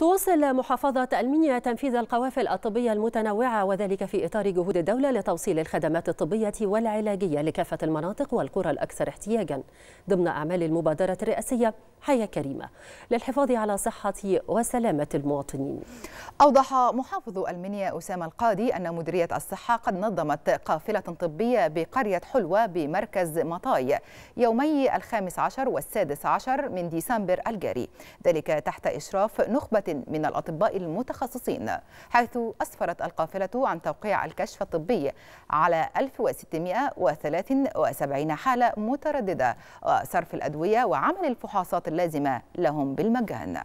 تواصل محافظة المنيا تنفيذ القوافل الطبية المتنوعة وذلك في إطار جهود الدولة لتوصيل الخدمات الطبية والعلاجية لكافة المناطق والقرى الأكثر احتياجا ضمن أعمال المبادرة الرئاسية حياة كريمة للحفاظ على صحة وسلامة المواطنين أوضح محافظ المنيا أسامة القاضي أن مديرية الصحة قد نظمت قافلة طبية بقرية حلوة بمركز مطاي يومي الخامس عشر والسادس عشر من ديسمبر الجاري ذلك تحت إشراف نخبة من الأطباء المتخصصين حيث أسفرت القافلة عن توقيع الكشف الطبي على 1673 حالة مترددة وصرف الأدوية وعمل الفحوصات اللازمة لهم بالمجان